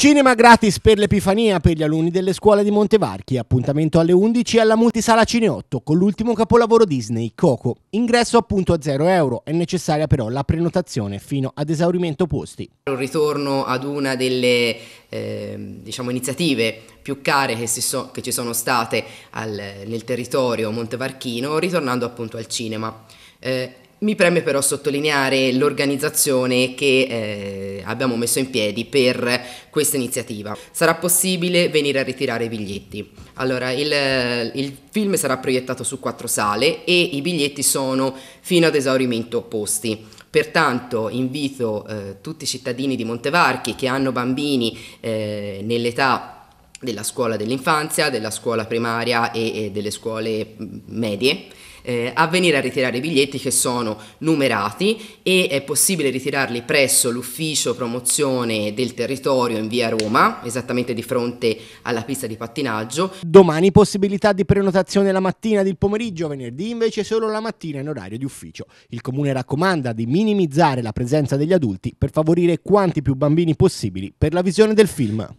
Cinema gratis per l'Epifania per gli alunni delle scuole di Montevarchi. Appuntamento alle 11 alla multisala Cineotto con l'ultimo capolavoro Disney, Coco. Ingresso appunto a 0 euro. È necessaria però la prenotazione fino ad esaurimento posti. Un ritorno ad una delle eh, diciamo, iniziative più care che, so, che ci sono state al, nel territorio montevarchino, ritornando appunto al cinema. Eh, mi preme però sottolineare l'organizzazione che eh, abbiamo messo in piedi per questa iniziativa. Sarà possibile venire a ritirare i biglietti. Allora, il, il film sarà proiettato su quattro sale e i biglietti sono fino ad esaurimento posti. Pertanto invito eh, tutti i cittadini di Montevarchi che hanno bambini eh, nell'età della scuola dell'infanzia, della scuola primaria e, e delle scuole mm, medie. Eh, a venire a ritirare i biglietti che sono numerati e è possibile ritirarli presso l'ufficio promozione del territorio in via Roma, esattamente di fronte alla pista di pattinaggio. Domani possibilità di prenotazione la mattina del pomeriggio, venerdì invece solo la mattina in orario di ufficio. Il comune raccomanda di minimizzare la presenza degli adulti per favorire quanti più bambini possibili per la visione del film.